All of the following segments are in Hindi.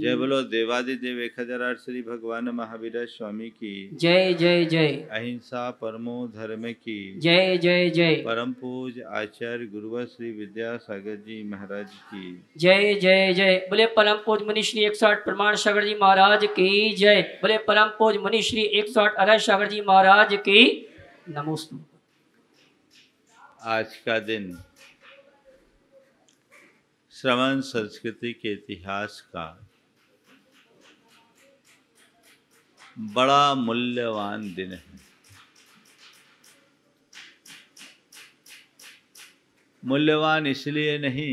जय बोलो हम्म। देवादिदेव एक हजार आठ श्री भगवान महावीर स्वामी की जय जय जय अहिंसा परमो धर्म की जय जय जय परम पूज आचार्य गुरुवर श्री विद्या सागर जी महाराज की जय जय जय बोले परम पूज मुनि श्री एक प्रमाण सागर जी महाराज की जय बोले परम पूज मुनि श्री एक सौ सागर जी महाराज की नमोस्तु आज का दिन श्रवण संस्कृति के इतिहास का बड़ा मूल्यवान दिन है मूल्यवान इसलिए नहीं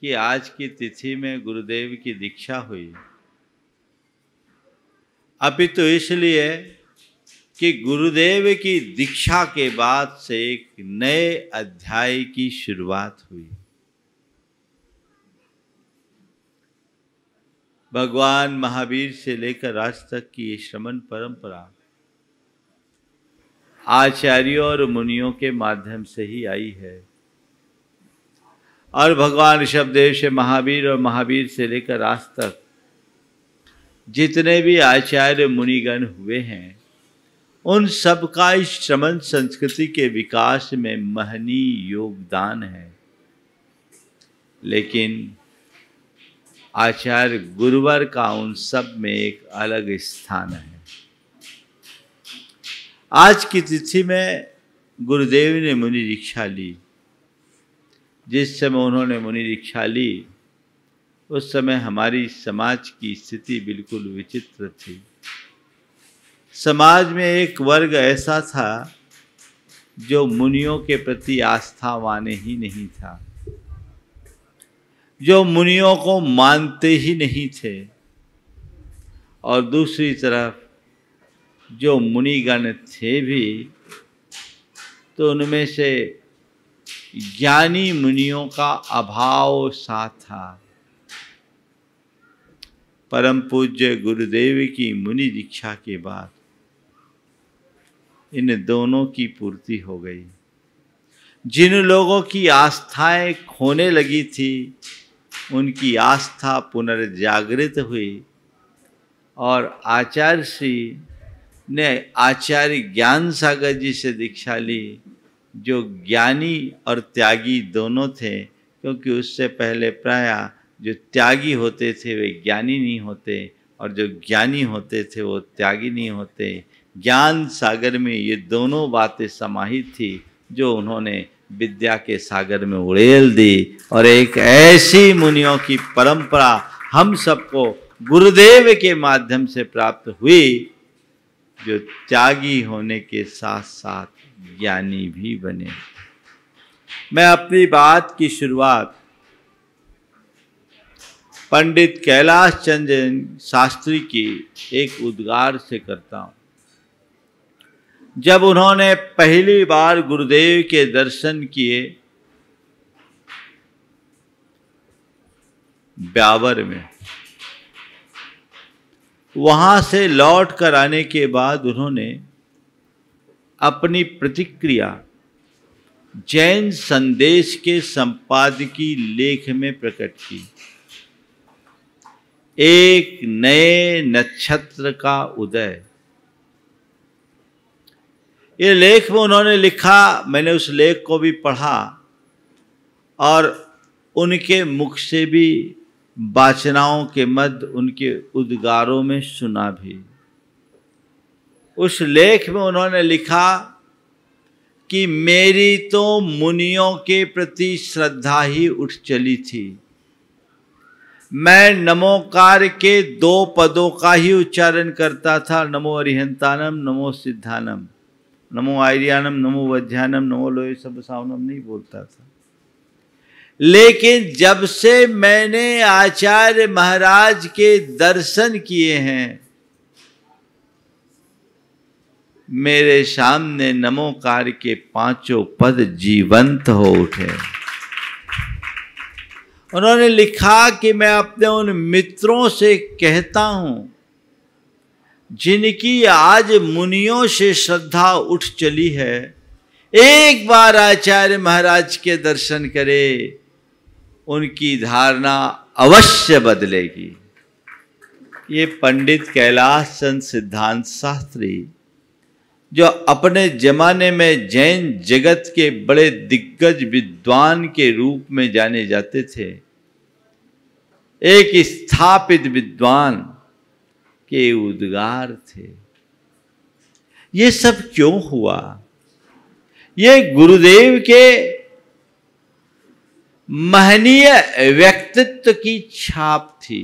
कि आज की तिथि में गुरुदेव की दीक्षा हुई अभी तो इसलिए कि गुरुदेव की दीक्षा के बाद से एक नए अध्याय की शुरुआत हुई भगवान महावीर से लेकर आज तक की ये श्रमण परंपरा आचार्यों और मुनियों के माध्यम से ही आई है और भगवान ऋषभदेव से महावीर और महावीर से लेकर आज तक जितने भी आचार्य मुनिगण हुए हैं उन सब का इस श्रमण संस्कृति के विकास में महनीय योगदान है लेकिन आचार्य गुरुवर का उन सब में एक अलग स्थान है आज की तिथि में गुरुदेव ने मुनि दीक्षा ली जिस समय उन्होंने मुनि दीक्षा ली उस समय हमारी समाज की स्थिति बिल्कुल विचित्र थी समाज में एक वर्ग ऐसा था जो मुनियों के प्रति आस्था आस्थावान ही नहीं था जो मुनियों को मानते ही नहीं थे और दूसरी तरफ जो मुनिगण थे भी तो उनमें से ज्ञानी मुनियों का अभाव सा था परम पूज्य गुरुदेव की मुनि दीक्षा के बाद इन दोनों की पूर्ति हो गई जिन लोगों की आस्थाएं खोने लगी थी उनकी आस्था पुनर्जागृत हुई और आचार्य श्री ने आचार्य ज्ञान सागर जी से दीक्षा ली जो ज्ञानी और त्यागी दोनों थे क्योंकि उससे पहले प्राय जो त्यागी होते थे वे ज्ञानी नहीं होते और जो ज्ञानी होते थे वो त्यागी नहीं होते ज्ञान सागर में ये दोनों बातें समाहित थी जो उन्होंने विद्या के सागर में उड़ेल दी और एक ऐसी मुनियों की परंपरा हम सबको गुरुदेव के माध्यम से प्राप्त हुई जो त्यागी होने के साथ साथ ज्ञानी भी बने मैं अपनी बात की शुरुआत पंडित कैलाश चंद्र शास्त्री की एक उद्गार से करता हूं जब उन्होंने पहली बार गुरुदेव के दर्शन किए ब्यावर में वहां से लौट कर आने के बाद उन्होंने अपनी प्रतिक्रिया जैन संदेश के संपादकीय लेख में प्रकट की एक नए नक्षत्र का उदय ये लेख में उन्होंने लिखा मैंने उस लेख को भी पढ़ा और उनके मुख से भी वाचनाओं के मध्य उनके उद्गारों में सुना भी उस लेख में उन्होंने लिखा कि मेरी तो मुनियों के प्रति श्रद्धा ही उठ चली थी मैं नमोकार के दो पदों का ही उच्चारण करता था नमो अरिहंतानम नमो सिद्धानम नमो आर्यानम नमो वध्यानम नमो लोहे सब सावनम नहीं बोलता था लेकिन जब से मैंने आचार्य महाराज के दर्शन किए हैं मेरे सामने नमोकार के पांचों पद जीवंत हो उठे उन्होंने लिखा कि मैं अपने उन मित्रों से कहता हूं जिनकी आज मुनियों से श्रद्धा उठ चली है एक बार आचार्य महाराज के दर्शन करे उनकी धारणा अवश्य बदलेगी ये पंडित कैलाश चंद सिद्धांत शास्त्री जो अपने जमाने में जैन जगत के बड़े दिग्गज विद्वान के रूप में जाने जाते थे एक स्थापित विद्वान के उद्गार थे ये सब क्यों हुआ ये गुरुदेव के महनीय व्यक्तित्व की छाप थी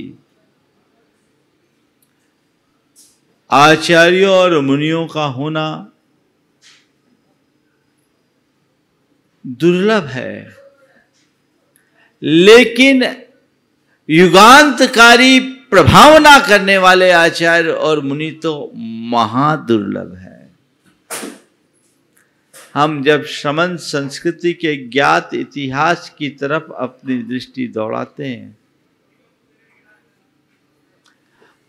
आचार्यों और मुनियों का होना दुर्लभ है लेकिन युगांतकारी प्रभावना करने वाले आचार्य और मुनि तो महादुर्लभ है हम जब श्रमण संस्कृति के ज्ञात इतिहास की तरफ अपनी दृष्टि दौड़ाते हैं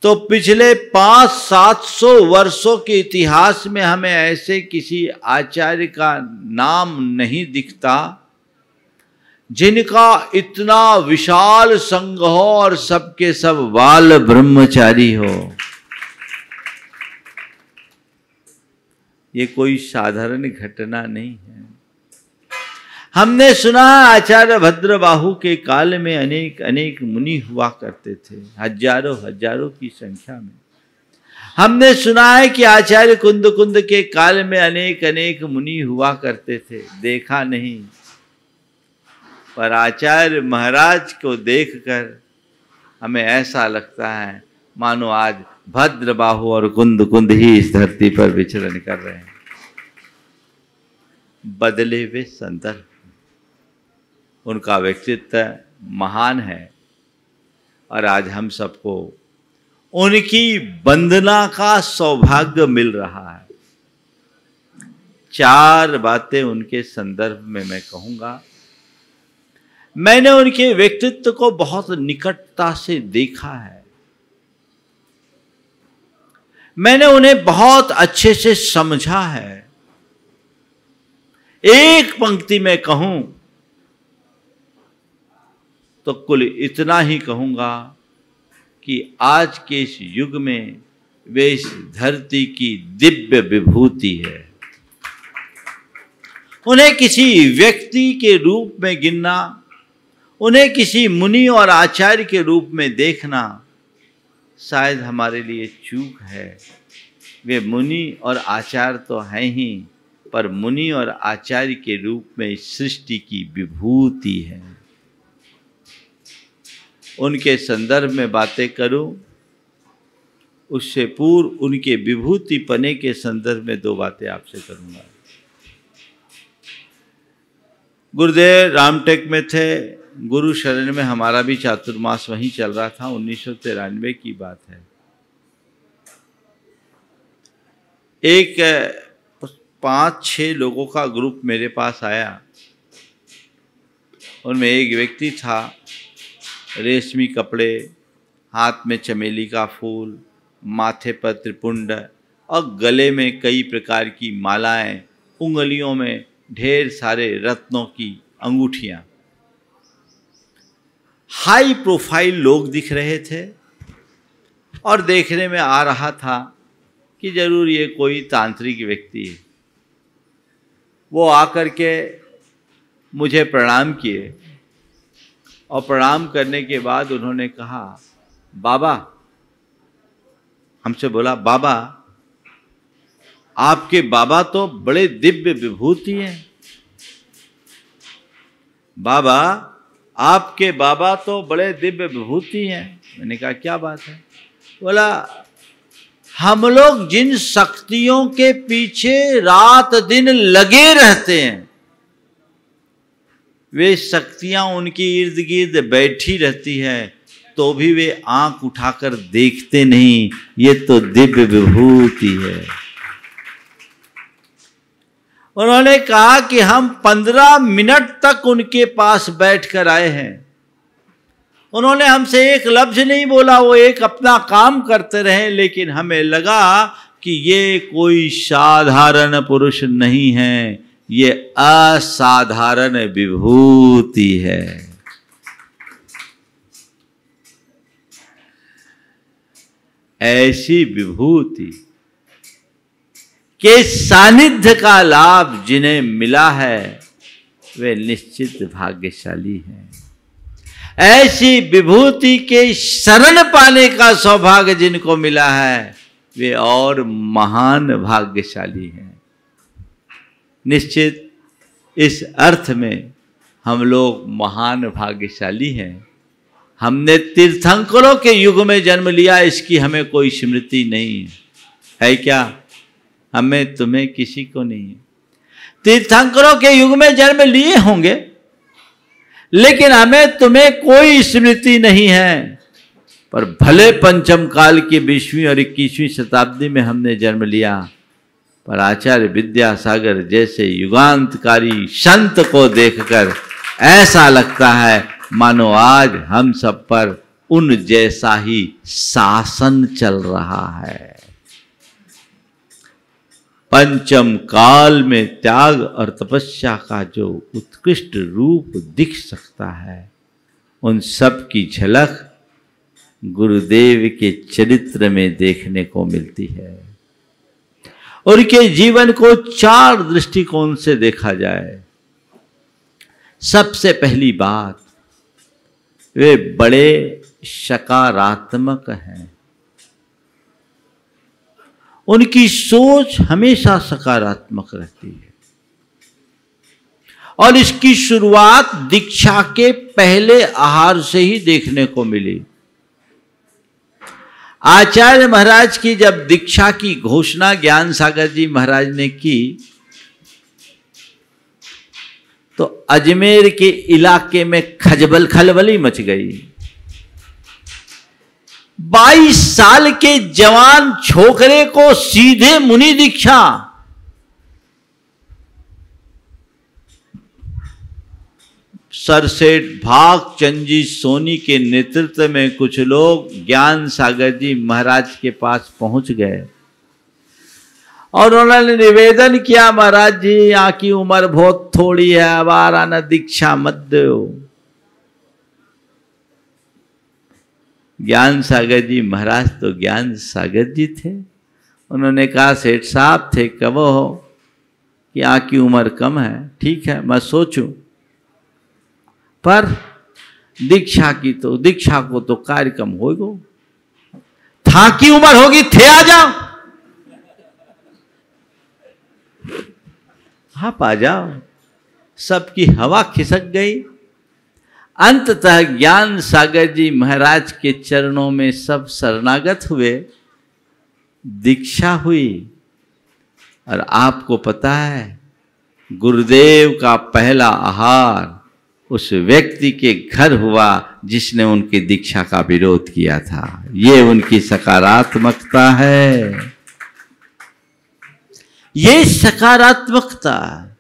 तो पिछले पांच सात सौ वर्षों के इतिहास में हमें ऐसे किसी आचार्य का नाम नहीं दिखता जिनका इतना विशाल संग हो और सबके सब बाल ब्रह्मचारी हो ये कोई साधारण घटना नहीं है हमने सुना आचार्य भद्रबाहु के काल में अनेक अनेक मुनि हुआ करते थे हजारों हजारों की संख्या में हमने सुना है कि आचार्य कुंद कुंद के काल में अनेक अनेक मुनि हुआ करते थे देखा नहीं पर आचार्य महाराज को देखकर हमें ऐसा लगता है मानो आज भद्र बाहु और कुंद कुंद ही इस धरती पर विचरण कर रहे हैं बदले हुए संदर्भ उनका व्यक्तित्व महान है और आज हम सबको उनकी वंदना का सौभाग्य मिल रहा है चार बातें उनके संदर्भ में मैं कहूंगा मैंने उनके व्यक्तित्व को बहुत निकटता से देखा है मैंने उन्हें बहुत अच्छे से समझा है एक पंक्ति में कहूं तो कुल इतना ही कहूंगा कि आज के इस युग में वे इस धरती की दिव्य विभूति है उन्हें किसी व्यक्ति के रूप में गिनना उन्हें किसी मुनि और आचार्य के रूप में देखना शायद हमारे लिए चूक है वे मुनि और आचार्य तो हैं ही पर मुनि और आचार्य के रूप में सृष्टि की विभूति है उनके संदर्भ में बातें करूं उससे पूर्व उनके विभूति पने के संदर्भ में दो बातें आपसे करूंगा गुरुदेव रामटेक में थे गुरु शरण में हमारा भी चातुर्मास वहीं चल रहा था उन्नीस की बात है एक पांच छः लोगों का ग्रुप मेरे पास आया उनमें एक व्यक्ति था रेशमी कपड़े हाथ में चमेली का फूल माथे पर त्रिपुंड और गले में कई प्रकार की मालाएं उंगलियों में ढेर सारे रत्नों की अंगूठियां हाई प्रोफाइल लोग दिख रहे थे और देखने में आ रहा था कि जरूर ये कोई तांत्रिक व्यक्ति है वो आकर के मुझे प्रणाम किए और प्रणाम करने के बाद उन्होंने कहा बाबा हमसे बोला बाबा आपके बाबा तो बड़े दिव्य विभूति हैं बाबा आपके बाबा तो बड़े दिव्य विभूति हैं मैंने कहा क्या बात है बोला हम लोग जिन शक्तियों के पीछे रात दिन लगे रहते हैं वे शक्तियां उनकी इर्द गिर्द बैठी रहती है तो भी वे आंख उठाकर देखते नहीं ये तो दिव्य विभूति है उन्होंने कहा कि हम पंद्रह मिनट तक उनके पास बैठ कर आए हैं उन्होंने हमसे एक लफ्ज नहीं बोला वो एक अपना काम करते रहे लेकिन हमें लगा कि ये कोई साधारण पुरुष नहीं है ये असाधारण विभूति है ऐसी विभूति के सानिध्य का लाभ जिन्हें मिला है वे निश्चित भाग्यशाली हैं ऐसी विभूति के शरण पाने का सौभाग्य जिनको मिला है वे और महान भाग्यशाली हैं निश्चित इस अर्थ में हम लोग महान भाग्यशाली हैं हमने तीर्थंकरों के युग में जन्म लिया इसकी हमें कोई स्मृति नहीं है क्या हमें तुम्हें किसी को नहीं है तीर्थंकरों के युग में जन्म लिए होंगे लेकिन हमें तुम्हें कोई स्मृति नहीं है पर भले पंचम काल की बीसवीं और इक्कीसवीं शताब्दी में हमने जन्म लिया पर आचार्य विद्यासागर जैसे युगांतकारी संत को देखकर ऐसा लगता है मानो आज हम सब पर उन जैसा ही शासन चल रहा है पंचम काल में त्याग और तपस्या का जो उत्कृष्ट रूप दिख सकता है उन सब की झलक गुरुदेव के चरित्र में देखने को मिलती है उनके जीवन को चार दृष्टिकोण से देखा जाए सबसे पहली बात वे बड़े सकारात्मक हैं उनकी सोच हमेशा सकारात्मक रहती है और इसकी शुरुआत दीक्षा के पहले आहार से ही देखने को मिली आचार्य महाराज की जब दीक्षा की घोषणा ज्ञान सागर जी महाराज ने की तो अजमेर के इलाके में खजबल खलबली मच गई बाईस साल के जवान छोकरे को सीधे मुनि दीक्षा सरसेठ भाग चंद जी सोनी के नेतृत्व में कुछ लोग ज्ञान सागर जी महाराज के पास पहुंच गए और उन्होंने निवेदन किया महाराज जी यहाँ की उम्र बहुत थोड़ी है अब आराना दीक्षा मत दो ज्ञान सागर जी महाराज तो ज्ञान सागर जी थे उन्होंने कहा सेठ साहब थे कब हो कि आपकी उम्र कम है ठीक है मैं सोचूं पर दीक्षा की तो दीक्षा को तो कार्यक्रम हो गो था की उम्र होगी थे आ जाओ आप आ जाओ सबकी हवा खिसक गई अंततः ज्ञान सागर जी महाराज के चरणों में सब शरणागत हुए दीक्षा हुई और आपको पता है गुरुदेव का पहला आहार उस व्यक्ति के घर हुआ जिसने उनकी दीक्षा का विरोध किया था ये उनकी सकारात्मकता है ये सकारात्मकता है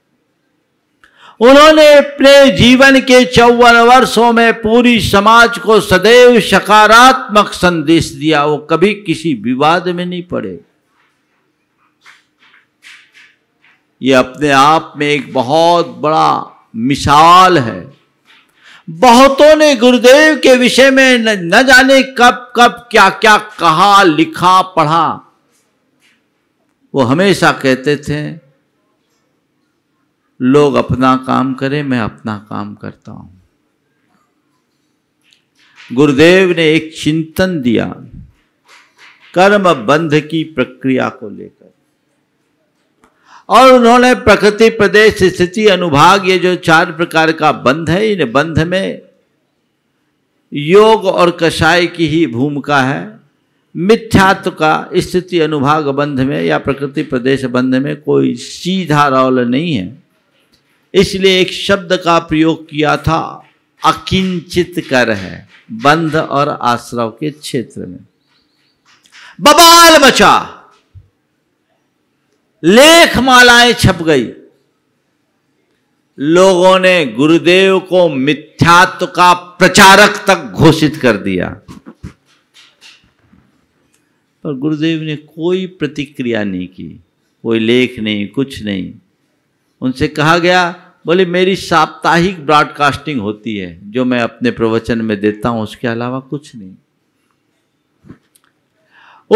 उन्होंने अपने जीवन के चौवन वर्षों में पूरी समाज को सदैव सकारात्मक संदेश दिया वो कभी किसी विवाद में नहीं पड़े ये अपने आप में एक बहुत बड़ा मिसाल है बहुतों ने गुरुदेव के विषय में न, जाने कब कब क्या क्या कहा लिखा पढ़ा वो हमेशा कहते थे लोग अपना काम करें मैं अपना काम करता हूं गुरुदेव ने एक चिंतन दिया कर्म बंध की प्रक्रिया को लेकर और उन्होंने प्रकृति प्रदेश स्थिति अनुभाग ये जो चार प्रकार का बंध है इन बंध में योग और कषाय की ही भूमिका है मिथ्यात्व का स्थिति अनुभाग बंध में या प्रकृति प्रदेश बंध में कोई सीधा रोल नहीं है इसलिए एक शब्द का प्रयोग किया था अकिंचित कर है बंध और आश्रव के क्षेत्र में बबाल मचा लेख मालाएं छप गई लोगों ने गुरुदेव को मिथ्यात्व का प्रचारक तक घोषित कर दिया पर गुरुदेव ने कोई प्रतिक्रिया नहीं की कोई लेख नहीं कुछ नहीं उनसे कहा गया बोले मेरी साप्ताहिक ब्रॉडकास्टिंग होती है जो मैं अपने प्रवचन में देता हूं उसके अलावा कुछ नहीं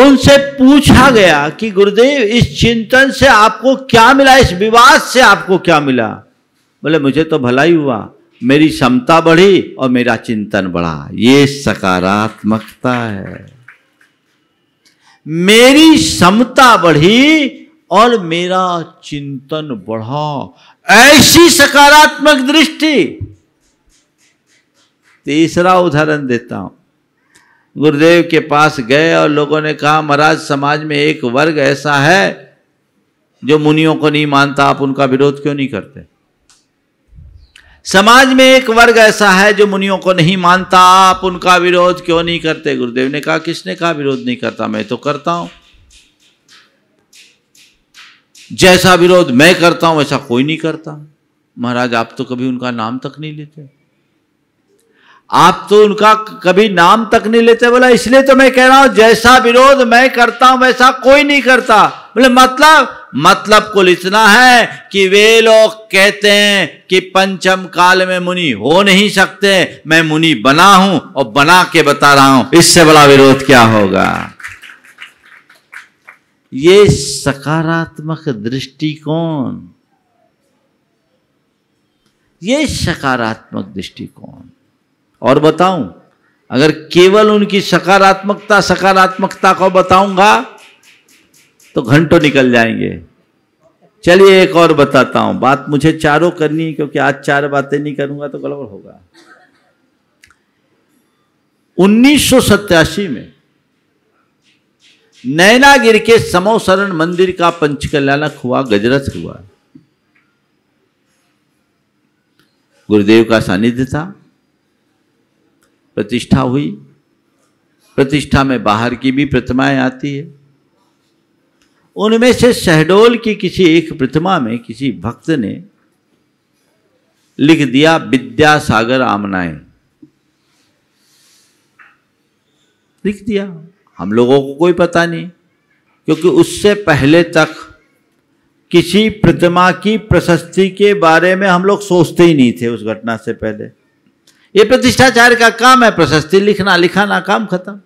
उनसे पूछा गया कि गुरुदेव इस चिंतन से आपको क्या मिला इस विवाद से आपको क्या मिला बोले मुझे तो भला ही हुआ मेरी क्षमता बढ़ी और मेरा चिंतन बढ़ा ये सकारात्मकता है मेरी क्षमता बढ़ी और मेरा चिंतन बढ़ा ऐसी सकारात्मक दृष्टि तीसरा उदाहरण देता हूं गुरुदेव के पास गए और लोगों ने कहा महाराज समाज में एक वर्ग ऐसा है जो मुनियों को नहीं मानता आप उनका विरोध क्यों नहीं करते समाज में एक वर्ग ऐसा है जो मुनियों को नहीं मानता आप उनका विरोध क्यों नहीं करते गुरुदेव ने कहा किसने कहा विरोध नहीं करता मैं तो करता हूं जैसा विरोध मैं करता हूं वैसा कोई नहीं करता महाराज आप तो कभी उनका नाम तक नहीं लेते आप तो उनका कभी नाम तक नहीं लेते बोला इसलिए तो मैं कह रहा हूं जैसा विरोध मैं करता हूं वैसा कोई नहीं करता बोले मतलब मतलब कुल इतना है कि वे लोग कहते हैं कि पंचम काल में मुनि हो नहीं सकते मैं मुनि बना हूं और बना के बता रहा हूं इससे बड़ा विरोध क्या होगा ये सकारात्मक दृष्टिकोण ये सकारात्मक दृष्टिकोण और बताऊं अगर केवल उनकी सकारात्मकता सकारात्मकता को बताऊंगा तो घंटों निकल जाएंगे चलिए एक और बताता हूं बात मुझे चारों करनी है क्योंकि आज चार बातें नहीं करूंगा तो गड़बड़ होगा उन्नीस में नैनागिर के समोसरण मंदिर का पंचकल्याणक हुआ गजरथ हुआ गुरुदेव का सानिध्य था प्रतिष्ठा हुई प्रतिष्ठा में बाहर की भी प्रतिमाएं आती है उनमें से शहडोल की किसी एक प्रतिमा में किसी भक्त ने लिख दिया विद्यासागर आमनाएं लिख दिया हम लोगों को कोई पता नहीं क्योंकि उससे पहले तक किसी प्रतिमा की प्रशस्ति के बारे में हम लोग सोचते ही नहीं थे उस घटना से पहले ये प्रतिष्ठाचार्य का काम है प्रशस्ति लिखना लिखाना काम खत्म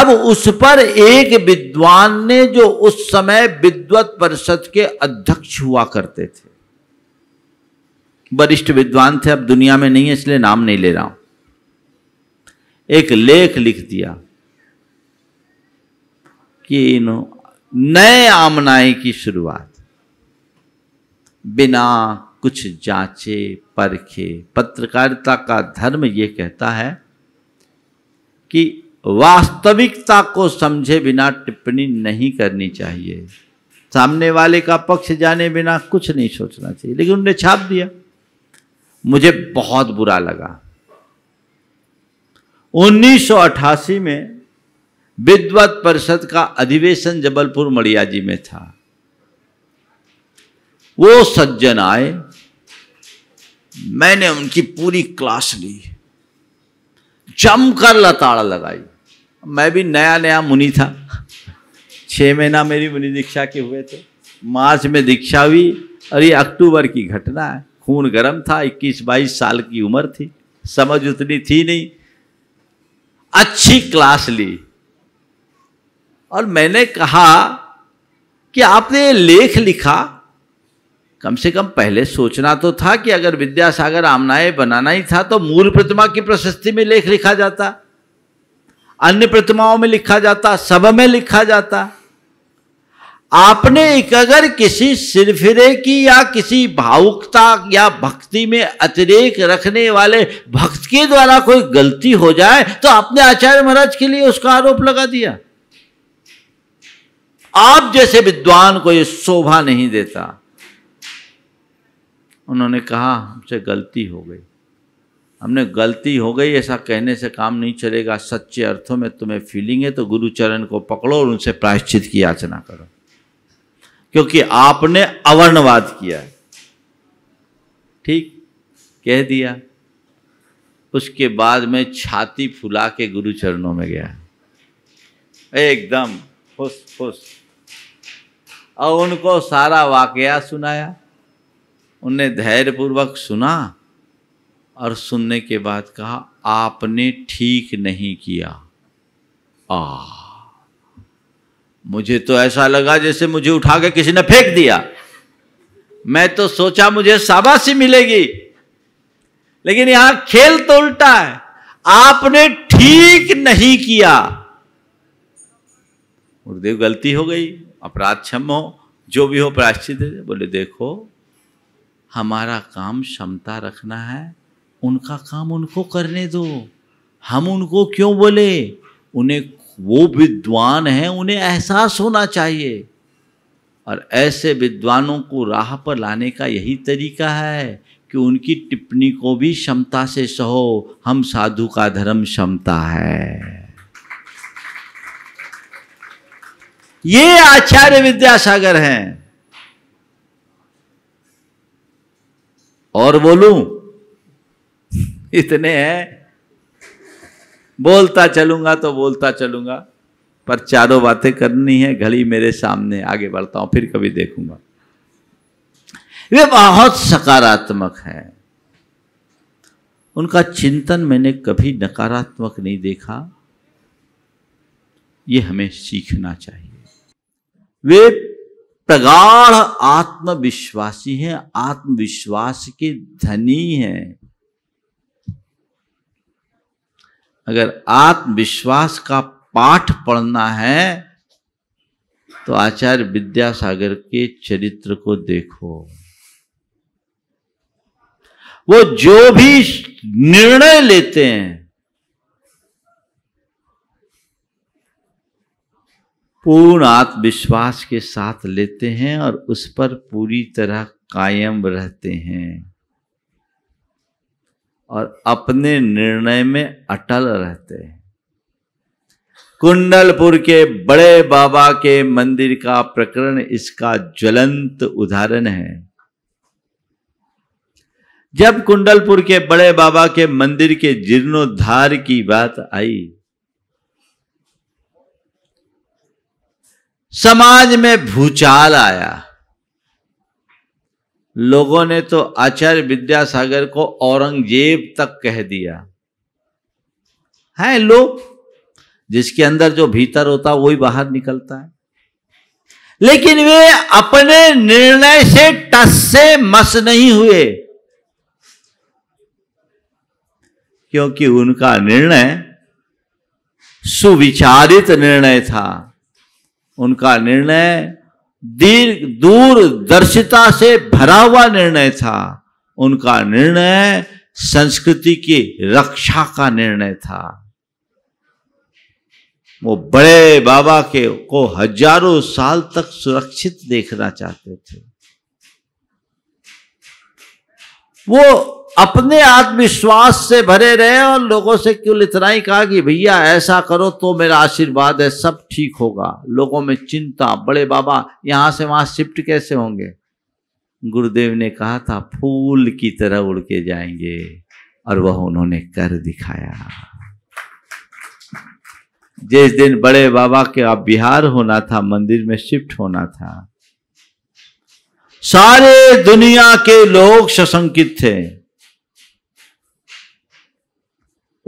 अब उस पर एक विद्वान ने जो उस समय विद्वत परिषद के अध्यक्ष हुआ करते थे वरिष्ठ विद्वान थे अब दुनिया में नहीं है इसलिए नाम नहीं ले रहा हूं एक लेख लिख दिया कि इन नए आमनाई की शुरुआत बिना कुछ जांचे परखे पत्रकारिता का धर्म यह कहता है कि वास्तविकता को समझे बिना टिप्पणी नहीं करनी चाहिए सामने वाले का पक्ष जाने बिना कुछ नहीं सोचना चाहिए लेकिन उन्हें छाप दिया मुझे बहुत बुरा लगा 1988 में विद्वत परिषद का अधिवेशन जबलपुर मड़िया जी में था वो सज्जन आए मैंने उनकी पूरी क्लास ली जमकर लताड़ लगाई मैं भी नया नया मुनि था छह महीना मेरी मुनि दीक्षा के हुए थे मार्च में दीक्षा हुई और ये अक्टूबर की घटना है खून गर्म था 21-22 साल की उम्र थी समझ उतनी थी नहीं अच्छी क्लास ली और मैंने कहा कि आपने लेख लिखा कम से कम पहले सोचना तो था कि अगर विद्यासागर आमनाए बनाना ही था तो मूल प्रतिमा की प्रशस्ति में लेख लिखा जाता अन्य प्रतिमाओं में लिखा जाता सब में लिखा जाता आपने एक अगर किसी सिरफिरे की या किसी भावुकता या भक्ति में अतिरेक रखने वाले भक्त के द्वारा कोई गलती हो जाए तो आपने आचार्य महाराज के लिए उसका आरोप लगा दिया आप जैसे विद्वान को यह शोभा नहीं देता उन्होंने कहा हमसे गलती हो गई हमने गलती हो गई ऐसा कहने से काम नहीं चलेगा सच्चे अर्थों में तुम्हें फीलिंग है तो गुरुचरण को पकड़ो और उनसे प्रायश्चित की याचना करो क्योंकि आपने अवर्णवाद किया ठीक कह दिया उसके बाद में छाती फुला के गुरु चरणों में गया एकदम खुश खुश और उनको सारा वाकया सुनाया उनने धैर्यपूर्वक सुना और सुनने के बाद कहा आपने ठीक नहीं किया आ मुझे तो ऐसा लगा जैसे मुझे उठा के किसी ने फेंक दिया मैं तो सोचा मुझे शाबाशी मिलेगी लेकिन यहां खेल तो उल्टा है आपने ठीक नहीं किया गुरुदेव गलती हो गई अपराध क्षम हो जो भी हो प्राश्चित बोले देखो हमारा काम क्षमता रखना है उनका काम उनको करने दो हम उनको क्यों बोले उन्हें वो विद्वान हैं उन्हें एहसास होना चाहिए और ऐसे विद्वानों को राह पर लाने का यही तरीका है कि उनकी टिप्पणी को भी क्षमता से सहो हम साधु का धर्म क्षमता है ये आचार्य विद्यासागर हैं और बोलूं इतने हैं बोलता चलूंगा तो बोलता चलूंगा पर चारों बातें करनी है घड़ी मेरे सामने आगे बढ़ता हूं फिर कभी देखूंगा वे बहुत सकारात्मक है उनका चिंतन मैंने कभी नकारात्मक नहीं देखा ये हमें सीखना चाहिए वे प्रगाढ़ आत्मविश्वासी हैं आत्मविश्वास के धनी हैं अगर आत्मविश्वास का पाठ पढ़ना है तो आचार्य विद्यासागर के चरित्र को देखो वो जो भी निर्णय लेते हैं पूर्ण आत्मविश्वास के साथ लेते हैं और उस पर पूरी तरह कायम रहते हैं और अपने निर्णय में अटल रहते हैं कुंडलपुर के बड़े बाबा के मंदिर का प्रकरण इसका ज्वलंत उदाहरण है जब कुंडलपुर के बड़े बाबा के मंदिर के जीर्णोद्धार की बात आई समाज में भूचाल आया लोगों ने तो आचार्य विद्यासागर को औरंगजेब तक कह दिया है लोग जिसके अंदर जो भीतर होता है वही बाहर निकलता है लेकिन वे अपने निर्णय से टस से मस नहीं हुए क्योंकि उनका निर्णय सुविचारित निर्णय था उनका निर्णय दीर्घ दूरदर्शिता से भरा हुआ निर्णय था उनका निर्णय संस्कृति की रक्षा का निर्णय था वो बड़े बाबा के को हजारों साल तक सुरक्षित देखना चाहते थे वो अपने आत्मविश्वास से भरे रहे और लोगों से क्यों इतना ही कहा कि भैया ऐसा करो तो मेरा आशीर्वाद है सब ठीक होगा लोगों में चिंता बड़े बाबा यहां से वहां शिफ्ट कैसे होंगे गुरुदेव ने कहा था फूल की तरह उड़ के जाएंगे और वह उन्होंने कर दिखाया जिस दिन बड़े बाबा के आप बिहार होना था मंदिर में शिफ्ट होना था सारे दुनिया के लोग सशंकित थे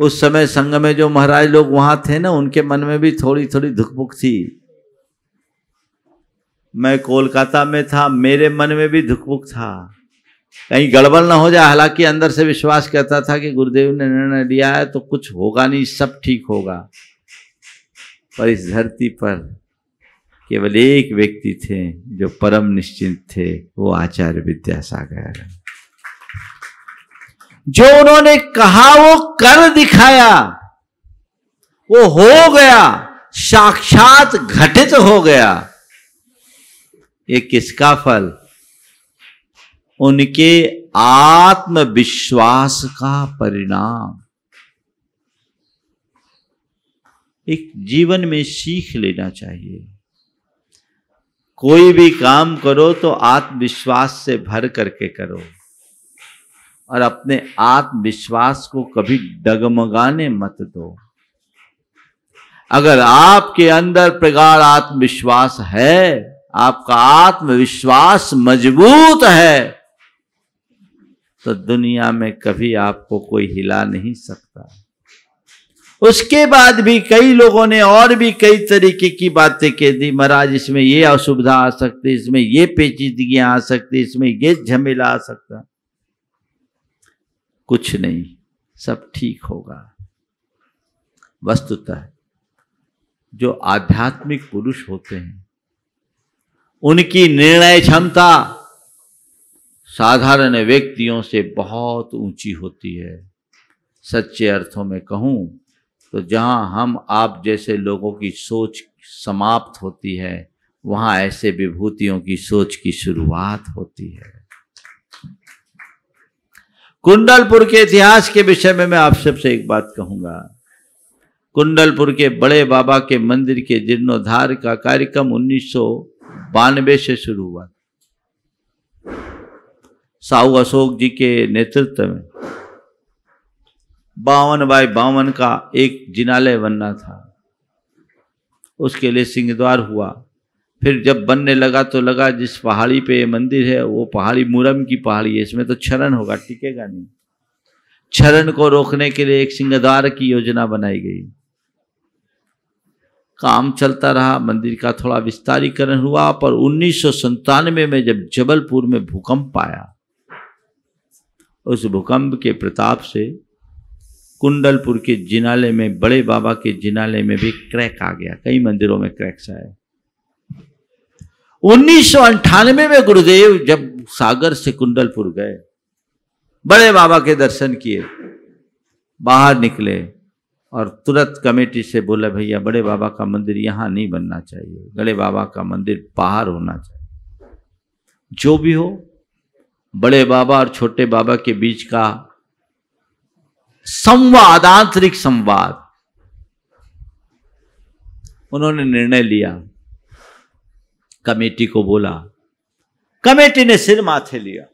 उस समय संघ में जो महाराज लोग वहां थे ना उनके मन में भी थोड़ी थोड़ी धुकमुक थी मैं कोलकाता में था मेरे मन में भी धुकमुक था कहीं गड़बड़ ना हो जाए हालांकि अंदर से विश्वास कहता था कि गुरुदेव ने निर्णय लिया है तो कुछ होगा नहीं सब ठीक होगा पर इस धरती पर केवल एक व्यक्ति थे जो परम निश्चिंत थे वो आचार्य विद्यासागर जो उन्होंने कहा वो कर दिखाया वो हो गया साक्षात घटित हो गया ये किसका फल उनके आत्मविश्वास का परिणाम एक जीवन में सीख लेना चाहिए कोई भी काम करो तो आत्मविश्वास से भर करके करो और अपने आत्मविश्वास को कभी डगमगाने मत दो अगर आपके अंदर प्रगाढ़ आत्मविश्वास है आपका आत्मविश्वास मजबूत है तो दुनिया में कभी आपको कोई हिला नहीं सकता उसके बाद भी कई लोगों ने और भी कई तरीके की बातें कह दी महाराज इसमें ये असुविधा आ सकती इसमें ये पेचीदगियां आ सकती इसमें ये झमेला आ सकता कुछ नहीं सब ठीक होगा वस्तुतः जो आध्यात्मिक पुरुष होते हैं उनकी निर्णय क्षमता साधारण व्यक्तियों से बहुत ऊंची होती है सच्चे अर्थों में कहूं तो जहां हम आप जैसे लोगों की सोच समाप्त होती है वहां ऐसे विभूतियों की सोच की शुरुआत होती है कुंडलपुर के इतिहास के विषय में मैं आप सबसे एक बात कहूंगा कुंडलपुर के बड़े बाबा के मंदिर के जीर्णोद्धार का कार्यक्रम उन्नीस से शुरू हुआ साहू अशोक जी के नेतृत्व में बावन बाय बावन का एक जिनालय बनना था उसके लिए सिंहद्वार हुआ फिर जब बनने लगा तो लगा जिस पहाड़ी पे ये मंदिर है वो पहाड़ी मुरम की पहाड़ी है इसमें तो क्षरण होगा टिकेगा नहीं क्षरण को रोकने के लिए एक सिंहद्वार की योजना बनाई गई काम चलता रहा मंदिर का थोड़ा विस्तारीकरण हुआ पर उन्नीस में जब जबलपुर में भूकंप आया उस भूकंप के प्रताप से कुंडलपुर के जिनाले में बड़े बाबा के जिनाले में भी क्रैक आ गया कई मंदिरों में क्रैक्स आए उन्नीस में गुरुदेव जब सागर से कुंडलपुर गए बड़े बाबा के दर्शन किए बाहर निकले और तुरंत कमेटी से बोला भैया बड़े बाबा का मंदिर यहां नहीं बनना चाहिए बड़े बाबा का मंदिर बाहर होना चाहिए जो भी हो बड़े बाबा और छोटे बाबा के बीच का संवाद आंतरिक संवाद उन्होंने निर्णय लिया कमेटी को बोला कमेटी ने सिर माथे लिया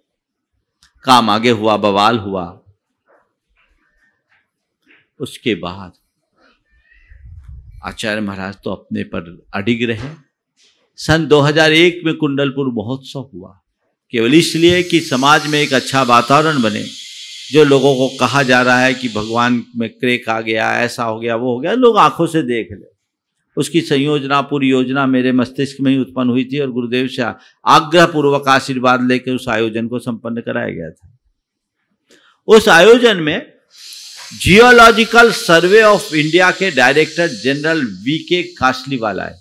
काम आगे हुआ बवाल हुआ उसके बाद आचार्य महाराज तो अपने पर अडिग रहे सन 2001 में कुंडलपुर महोत्सव हुआ केवल इसलिए कि समाज में एक अच्छा वातावरण बने जो लोगों को कहा जा रहा है कि भगवान में क्रेक आ गया ऐसा हो गया वो हो गया लोग आंखों से देख ले उसकी संयोजना पूरी योजना मेरे मस्तिष्क में ही उत्पन्न हुई थी और गुरुदेव से आग्रह पूर्वक आशीर्वाद लेकर उस आयोजन को संपन्न कराया गया था उस आयोजन में जियोलॉजिकल सर्वे ऑफ इंडिया के director general V K Kasliwala है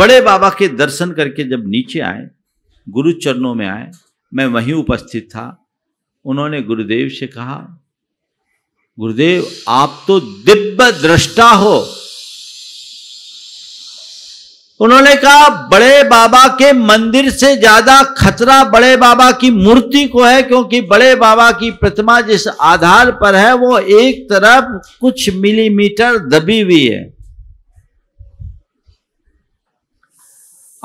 बड़े बाबा के दर्शन करके जब नीचे आए गुरु चरणों में आए मैं वहीं उपस्थित था उन्होंने गुरुदेव से कहा गुरुदेव आप तो दिव्य दृष्टा हो उन्होंने कहा बड़े बाबा के मंदिर से ज्यादा खतरा बड़े बाबा की मूर्ति को है क्योंकि बड़े बाबा की प्रतिमा जिस आधार पर है वो एक तरफ कुछ मिलीमीटर दबी हुई है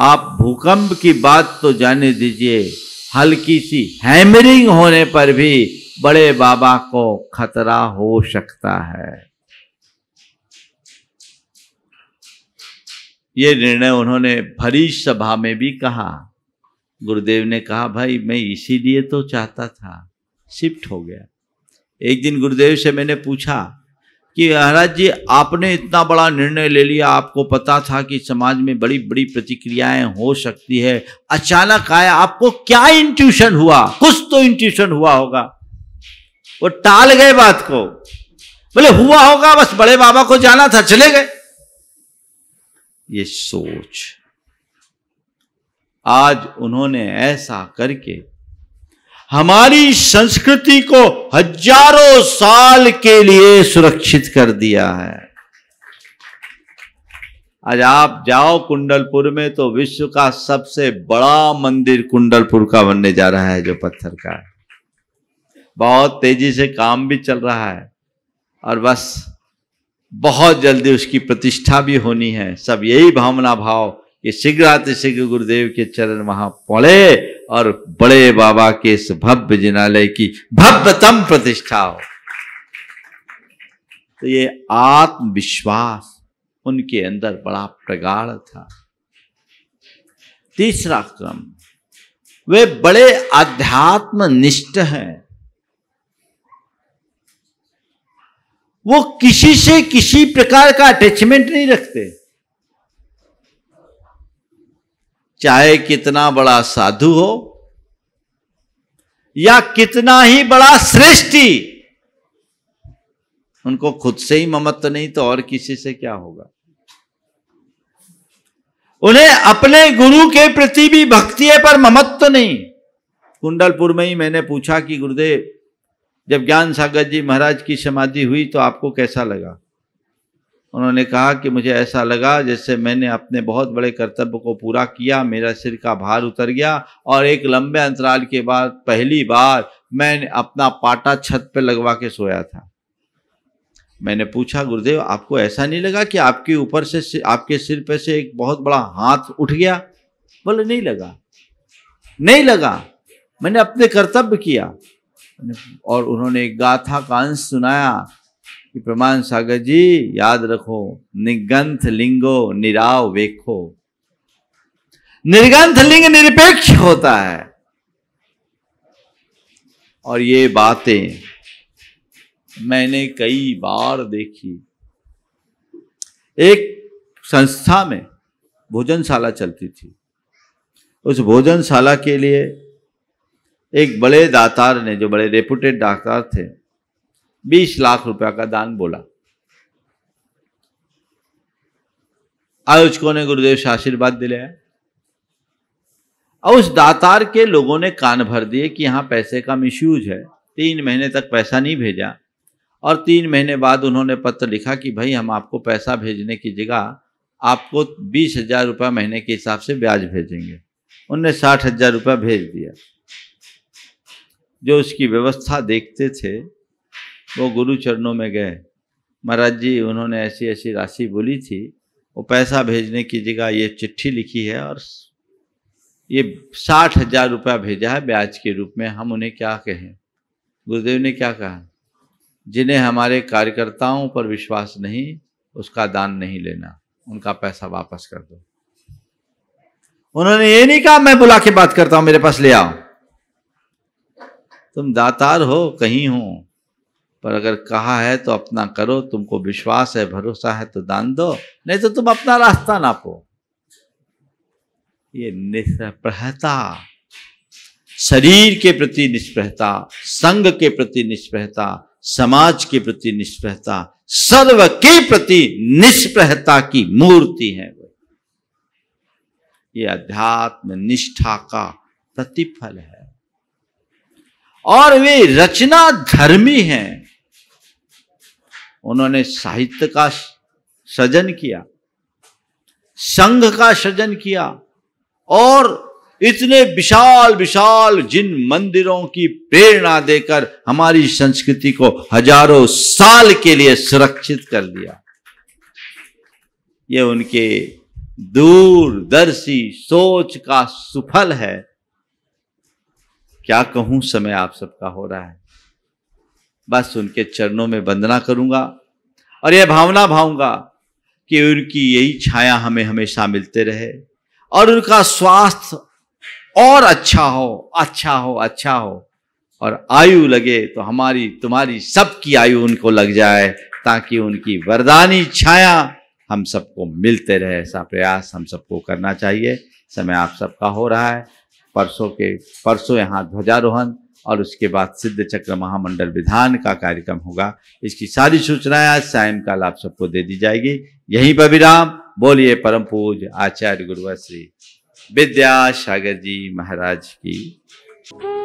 आप भूकंप की बात तो जाने दीजिए हल्की सी हैमरिंग होने पर भी बड़े बाबा को खतरा हो सकता है ये निर्णय उन्होंने भरी सभा में भी कहा गुरुदेव ने कहा भाई मैं इसीलिए तो चाहता था शिफ्ट हो गया एक दिन गुरुदेव से मैंने पूछा कि महाराज जी आपने इतना बड़ा निर्णय ले लिया आपको पता था कि समाज में बड़ी बड़ी प्रतिक्रियाएं हो सकती है अचानक आया आपको क्या इंट्यूशन हुआ कुछ तो इंट्यूशन हुआ होगा वो टाल गए बात को बोले हुआ होगा बस बड़े बाबा को जाना था चले गए ये सोच आज उन्होंने ऐसा करके हमारी संस्कृति को हजारों साल के लिए सुरक्षित कर दिया है आज आप जाओ कुंडलपुर में तो विश्व का सबसे बड़ा मंदिर कुंडलपुर का बनने जा रहा है जो पत्थर का है बहुत तेजी से काम भी चल रहा है और बस बहुत जल्दी उसकी प्रतिष्ठा भी होनी है सब यही भावना भाव कि शीघ्र शीघ्र गुरुदेव के चरण वहां पड़े और बड़े बाबा के इस भव्य जिनालय की भव्यतम प्रतिष्ठा हो तो ये आत्मविश्वास उनके अंदर बड़ा प्रगाढ़ था तीसरा क्रम वे बड़े अध्यात्म निष्ठ हैं वो किसी से किसी प्रकार का अटैचमेंट नहीं रखते चाहे कितना बड़ा साधु हो या कितना ही बड़ा श्रेष्ठी उनको खुद से ही ममत्व नहीं तो और किसी से क्या होगा उन्हें अपने गुरु के प्रति भी भक्ति पर ममत्व नहीं कुंडलपुर में ही मैंने पूछा कि गुरुदेव जब ज्ञान सागर जी महाराज की समाधि हुई तो आपको कैसा लगा उन्होंने कहा कि मुझे ऐसा लगा जैसे मैंने अपने बहुत बड़े कर्तव्य को पूरा किया मेरा सिर का भार उतर गया और एक लंबे अंतराल के बाद पहली बार मैंने अपना पाटा छत पर लगवा के सोया था मैंने पूछा गुरुदेव आपको ऐसा नहीं लगा कि आपके ऊपर से आपके सिर पे से एक बहुत बड़ा हाथ उठ गया बोले नहीं लगा नहीं लगा मैंने अपने कर्तव्य किया और उन्होंने एक गाथा का अंश सुनाया कि प्रमाण सागर जी याद रखो निगंथ लिंगो निराव वेखो निर्गंथ लिंग निरपेक्ष होता है और ये बातें मैंने कई बार देखी एक संस्था में भोजनशाला चलती थी उस भोजनशाला के लिए एक बड़े दातार ने जो बड़े रेपुटेड दातार थे बीस लाख रुपया का दान बोला आयोजकों ने गुरुदेव से आशीर्वाद दिलाया और उस दातार के लोगों ने कान भर दिए कि यहां पैसे का मिसयूज है तीन महीने तक पैसा नहीं भेजा और तीन महीने बाद उन्होंने पत्र लिखा कि भाई हम आपको पैसा भेजने की जगह आपको बीस हजार रुपया महीने के हिसाब से ब्याज भेजेंगे उनने साठ हजार रुपया भेज दिया जो उसकी व्यवस्था देखते थे वो गुरु चरणों में गए महाराज जी उन्होंने ऐसी ऐसी राशि बोली थी वो पैसा भेजने की जगह ये चिट्ठी लिखी है और ये साठ हजार रुपया भेजा है ब्याज के रूप में हम उन्हें क्या कहें गुरुदेव ने क्या कहा जिन्हें हमारे कार्यकर्ताओं पर विश्वास नहीं उसका दान नहीं लेना उनका पैसा वापस कर दो उन्होंने ये नहीं कहा मैं बुला के बात करता हूं मेरे पास ले आओ तुम दातार हो कहीं हो पर अगर कहा है तो अपना करो तुमको विश्वास है भरोसा है तो दान दो नहीं तो तुम अपना रास्ता नापो ये निष्प्रहता शरीर के प्रति निष्प्रहता संघ के प्रति निष्प्रहता समाज के प्रति निष्प्रहता सर्व के प्रति निष्प्रहता की मूर्ति है वो ये अध्यात्म निष्ठा का प्रतिफल है और वे रचना धर्मी हैं उन्होंने साहित्य का सृजन किया संघ का सृजन किया और इतने विशाल विशाल जिन मंदिरों की प्रेरणा देकर हमारी संस्कृति को हजारों साल के लिए सुरक्षित कर लिया ये उनके दूरदर्शी सोच का सुफल है क्या कहूं समय आप सबका हो रहा है बस उनके चरणों में वंदना करूंगा और यह भावना भाऊंगा कि उनकी यही छाया हमें हमेशा मिलते रहे और उनका स्वास्थ्य और अच्छा हो अच्छा हो अच्छा हो और आयु लगे तो हमारी तुम्हारी सबकी आयु उनको लग जाए ताकि उनकी वरदानी छाया हम सबको मिलते रहे ऐसा प्रयास हम सबको करना चाहिए समय आप सबका हो रहा है परसों के परसों यहाँ ध्वजारोहण और उसके बाद सिद्ध चक्र महामंडल विधान का कार्यक्रम होगा इसकी सारी सूचनाएं आज सायंकाल आप सबको दे दी जाएगी यहीं पर विराम बोलिए परम पूज आचार्य गुरुवर श्री विद्यासागर जी महाराज की